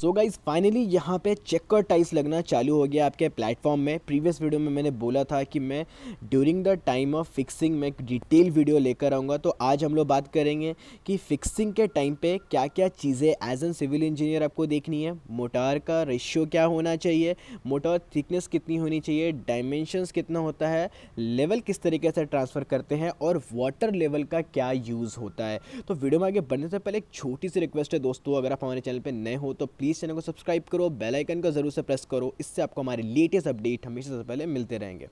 so guys finally यहाँ पे checker tiles लगना चालू हो गया आपके प्लेटफॉर्म में प्रीवियस वीडियो में मैंने बोला था कि मैं during the time of fixing में डिटेल वीडियो लेकर आऊँगा तो आज हम लोग बात करेंगे कि फिक्सिंग के टाइम पे क्या क्या चीज़ें एज एन सिविल इंजीनियर आपको देखनी है मोटार का रेशियो क्या होना चाहिए मोटार थिकनेस कितनी होनी चाहिए डायमेंशनस कितना होता है लेवल किस तरीके से ट्रांसफ़र करते हैं और वाटर लेवल का क्या यूज़ होता है तो वीडियो में आगे बढ़ने से पहले एक छोटी सी रिक्वेस्ट है दोस्तों अगर आप हमारे चैनल पर नए हो तो प्लीज़ चैनल को सब्सक्राइब करो बेल आइकन को ज़रूर से प्रेस करो इससे आपको हमारे लेटेस्ट अपडेट हमेशा से पहले मिलते रहेंगे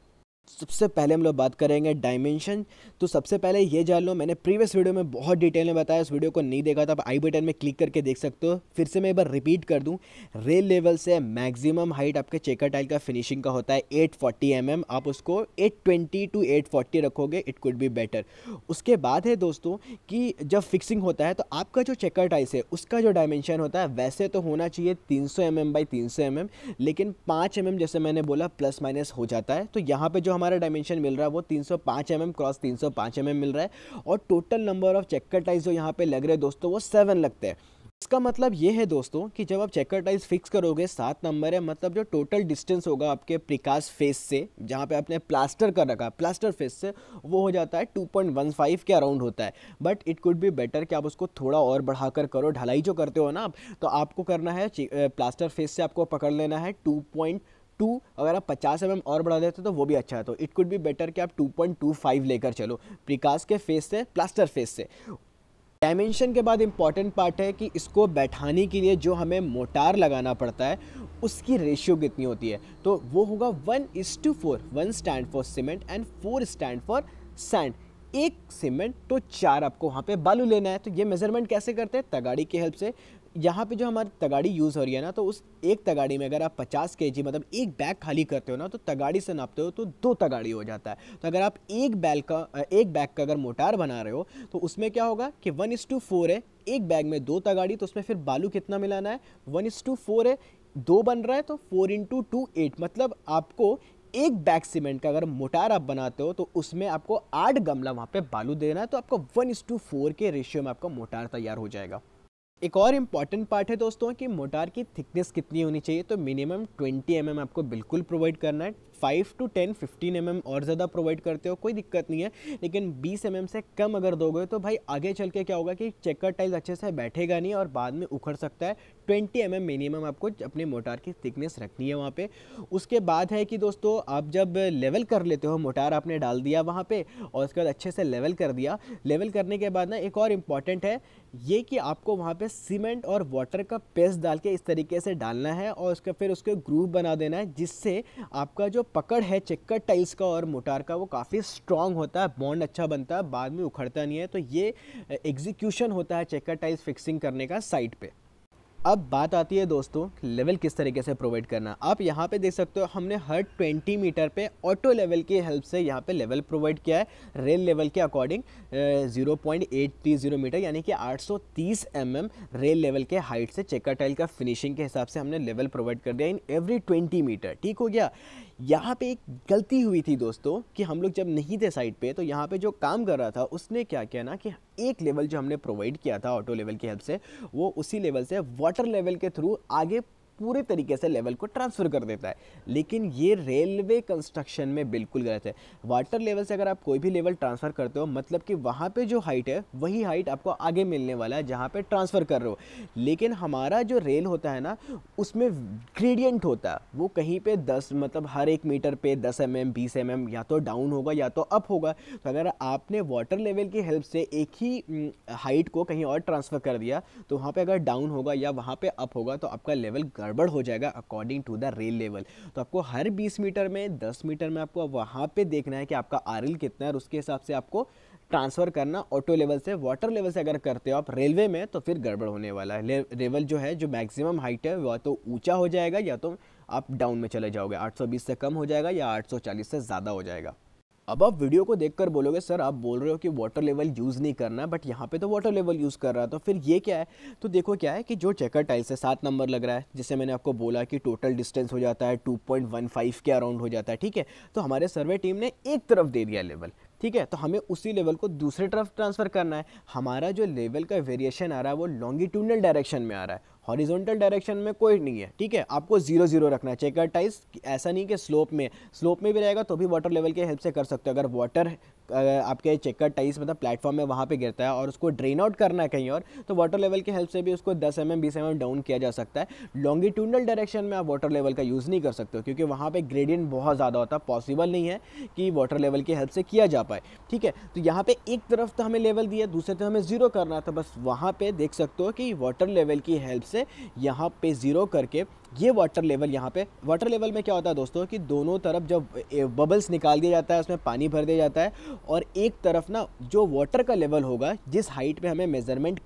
सबसे पहले हम लोग बात करेंगे डायमेंशन तो सबसे पहले ये जान लो मैंने प्रीवियस वीडियो में बहुत डिटेल में बताया उस वीडियो को नहीं देखा तो आप आई बटन में क्लिक करके देख सकते हो फिर से मैं एक बार रिपीट कर दूं रेल लेवल से मैक्सिमम हाइट आपके चेकर टाइल का फिनिशिंग का होता है 840 फोर्टी mm, आप उसको 820 टू एट रखोगे इट कुड बी बेटर उसके बाद है दोस्तों कि जब फिक्सिंग होता है तो आपका जो चेकर टाइल्स है उसका जो डायमेंशन होता है वैसे तो होना चाहिए तीन सौ एम mm एम mm, लेकिन पाँच एम mm जैसे मैंने बोला प्लस माइनस हो जाता है तो यहाँ पर जो हमारा डायमेंशन मिल रहा है वो 305 सौ mm क्रॉस तीन सौ mm, mm मिल रहा है और total number of checker tiles जो यहाँ पे लग रहे हैं दोस्तों वो सेवन लगते हैं इसका मतलब ये है दोस्तों कि जब आप चेकर टाइज फिक्स करोगे सात नंबर है मतलब जो टोटल डिस्टेंस होगा आपके प्रिकास फेस से जहाँ पे आपने प्लास्टर कर रखा प्लास्टर फेस से वो हो जाता है 2.15 के अराउंड होता है but it could be better कि आप उसको थोड़ा और बढ़ाकर करो ढलाई जो करते हो ना आप तो आपको करना है प्लास्टर फेस से आपको पकड़ लेना है टू टू अगर आप पचास एम और बढ़ा देते तो वो भी अच्छा है तो इट कुड भी बेटर कि आप टू पॉइंट टू फाइव लेकर चलो प्रिकास के फेस से प्लास्टर फेस से डायमेंशन के बाद इम्पॉर्टेंट पार्ट है कि इसको बैठाने के लिए जो हमें मोटार लगाना पड़ता है उसकी रेशियो कितनी होती है तो वो होगा one is two four one stand for cement and four stand for sand एक सीमेंट तो चार आपको वहाँ पे बालू लेना है तो ये मेजरमेंट कैसे करते हैं तगाड़ी की हेल्प से यहाँ पे जो हमारी तगाड़ी यूज़ हो रही है ना तो उस एक तगाड़ी में अगर आप 50 के जी मतलब एक बैग खाली करते हो ना तो तगाड़ी से नापते हो तो दो तगाड़ी हो जाता है तो अगर आप एक बैग का एक बैग का अगर मोटार बना रहे हो तो उसमें क्या होगा कि वन इस टू फोर है एक बैग में दो तगाड़ी तो उसमें फिर बालू कितना मिलाना है वन इस टू फोर है दो बन रहा है तो फोर इंटू टू एट मतलब आपको एक बैग सीमेंट का अगर मोटार आप बनाते हो तो उसमें आपको आठ गमला वहाँ पे बालू देना है तो आपको वन इस टू फोर के रेशियो में आपका मोटार तैयार हो जाएगा एक और इम्पॉर्टेंट पार्ट है दोस्तों कि मोटार की थिकनेस कितनी होनी चाहिए तो मिनिमम 20 एम mm आपको बिल्कुल प्रोवाइड करना है five two ten fifteen M और ज़्यादा प्रोवाइड करते हो कोई दिक्कत नहीं है लेकिन बीस एम से कम अगर दोगे तो भाई आगे चल के क्या होगा कि चेकर टाइल्स अच्छे से बैठेगा नहीं और बाद में उखड़ सकता है ट्वेंटी एम मिनिमम आपको अपने मोटार की थिकनेस रखनी है वहाँ पे उसके बाद है कि दोस्तों आप जब लेवल कर लेते हो मोटार आपने डाल दिया वहाँ पे और उसके बाद अच्छे से लेवल कर दिया लेवल करने के बाद ना एक और इम्पॉर्टेंट है ये कि आपको वहाँ पे सीमेंट और वाटर का पेस्ट डाल के इस तरीके से डालना है और उसका फिर उसके ग्रूव बना देना है जिससे आपका जो पकड़ है चक्कर टाइल्स का और मोटार का वो काफ़ी स्ट्रॉन्ग होता है बॉन्ड अच्छा बनता है बाद में उखड़ता नहीं है तो ये एग्जीक्यूशन होता है चेक्कर टाइल्स फिक्सिंग करने का साइड पर अब बात आती है दोस्तों लेवल किस तरीके से प्रोवाइड करना आप यहाँ पे देख सकते हो हमने हर 20 मीटर पे ऑटो लेवल की हेल्प से यहाँ पे लेवल प्रोवाइड किया है रेल लेवल के अकॉर्डिंग 0.830 मीटर यानी कि 830 mm रेल लेवल के हाइट से चेकर टाइल का फिनिशिंग के हिसाब से हमने लेवल प्रोवाइड कर दिया इन एवरी ट्वेंटी मीटर ठीक हो गया यहाँ पे एक गलती हुई थी दोस्तों कि हम लोग जब नहीं थे साइड पे तो यहाँ पे जो काम कर रहा था उसने क्या किया ना कि एक लेवल जो हमने प्रोवाइड किया था ऑटो लेवल की हेल्प से वो उसी लेवल से वाटर लेवल के थ्रू आगे पूरे तरीके से लेवल को ट्रांसफ़र कर देता है लेकिन ये रेलवे कंस्ट्रक्शन में बिल्कुल गलत है वाटर लेवल से अगर आप कोई भी लेवल ट्रांसफ़र करते हो मतलब कि वहाँ पर जो हाइट है वही हाइट आपको आगे मिलने वाला है जहाँ पर ट्रांसफ़र कर रहे हो लेकिन हमारा जो रेल होता है ना उसमें ग्रेडियंट होता है वो कहीं पर दस मतलब हर एक मीटर पर दस एम एम बीस एम एम या तो डाउन होगा या तो अप होगा तो अगर आपने वाटर लेवल की हेल्प से एक ही हाइट को कहीं और ट्रांसफ़र कर दिया तो वहाँ पर अगर डाउन होगा या वहाँ पर अप होगा तो आपका लेवल गड़ गड़बड़ हो जाएगा according to the rail level तो आपको हर बीस मीटर में दस मीटर में आपको वहाँ पर देखना है कि आपका आर कितना है और उसके हिसाब से आपको ट्रांसफ़र करना ऑटो लेवल से वाटर लेवल से अगर करते हो आप रेलवे में तो फिर गड़बड़ होने वाला है लेवल जो है जो मैक्सिमम हाइट है वह तो ऊंचा हो जाएगा या तो आप डाउन में चले जाओगे 820 से कम हो जाएगा या 840 से ज़्यादा हो जाएगा अब आप वीडियो को देखकर बोलोगे सर आप बोल रहे हो कि वाटर लेवल यूज़ नहीं करना बट यहाँ पे तो वाटर लेवल यूज़ कर रहा था तो फिर ये क्या है तो देखो क्या है कि जो चेकर टाइल्स है सात नंबर लग रहा है जिसे मैंने आपको बोला कि टोटल डिस्टेंस हो जाता है 2.15 के अराउंड हो जाता है ठीक है तो हमारे सर्वे टीम ने एक तरफ दे दिया लेवल ठीक है तो हमें उसी लेवल को दूसरे तरफ ट्रांसफ़र करना है हमारा जो लेवल का वेरिएशन आ रहा है वो लॉन्गिट्यूडनल डायरेक्शन में आ रहा है हॉरिजॉन्टल डायरेक्शन में कोई नहीं है ठीक है आपको जीरो जीरो रखना है चेकर टाइज ऐसा नहीं कि स्लोप में स्लोप में भी रहेगा तो भी वाटर लेवल के हेल्प से कर सकते हो अगर वाटर आपके चेकर टाइज मतलब प्लेटफॉर्म में वहाँ पे गिरता है और उसको ड्रेन आउट करना है कहीं और तो वाटर लेवल के हेल्प से भी उसको दस एम mm, एम बीस एम mm डाउन किया जा सकता है लॉन्गिट्यूनल डायरेक्शन में आप वाटर लेवल का यूज़ नहीं कर सकते क्योंकि वहाँ पर ग्रेडियंट बहुत ज़्यादा होता है पॉसिबल नहीं है कि वाटर लेवल की हेल्प से किया जा पाए ठीक है तो यहाँ पर एक तरफ तो हमें लेवल दिया दूसरे तरफ हमें ज़ीरो करना था तो बस वहाँ पर देख सकते हो कि वाटर लेवल की हेल्प से यहाँ पे ज़ीरो करके ये वाटर लेवल यहाँ पे वाटर लेवल में क्या होता है दोस्तों कि दोनों तरफ जब बबल्स निकाल दिया जाता है उसमें पानी भर दिया जाता है और एक तरफ ना जो वाटर का लेवल होगा जिस हाइट पे हमें मेज़रमेंट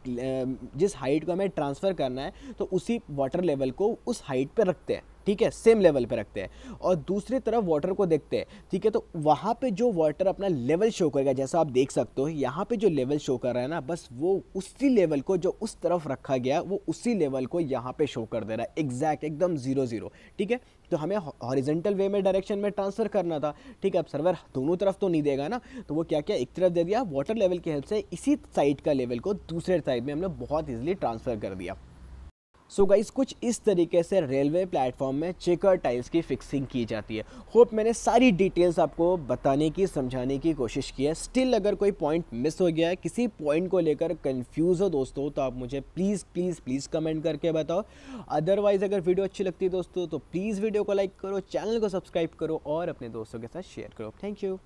जिस हाइट को हमें ट्रांसफ़र करना है तो उसी वाटर लेवल को उस हाइट पर रखते हैं ठीक है सेम लेवल पे रखते हैं और दूसरी तरफ वाटर को देखते हैं ठीक है तो वहाँ पे जो वाटर अपना लेवल शो करेगा जैसा आप देख सकते हो यहाँ पे जो लेवल शो कर रहा है ना बस वो उसी लेवल को जो उस तरफ रखा गया वो उसी लेवल को यहाँ पे शो कर दे रहा है एग्जैक्ट एकदम जीरो ज़ीरो ठीक है तो हमें हॉरिजेंटल वे में डायरेक्शन में ट्रांसफ़र करना था ठीक है अब सर्वर दोनों तरफ तो नहीं देगा ना तो वो क्या क्या एक तरफ दे दिया वाटर लेवल की हेल्प से इसी साइड का लेवल को दूसरे साइड में हमने बहुत ईजिली ट्रांसफ़र कर दिया सो so गाइज कुछ इस तरीके से रेलवे प्लेटफॉर्म में चेकर टाइल्स की फिक्सिंग की जाती है होप मैंने सारी डिटेल्स आपको बताने की समझाने की कोशिश की है स्टिल अगर कोई पॉइंट मिस हो गया है किसी पॉइंट को लेकर कंफ्यूज हो दोस्तों तो आप मुझे प्लीज़ प्लीज़ प्लीज़ कमेंट करके बताओ अदरवाइज़ अगर वीडियो अच्छी लगती है दोस्तों तो प्लीज़ वीडियो को लाइक करो चैनल को सब्सक्राइब करो और अपने दोस्तों के साथ शेयर करो थैंक यू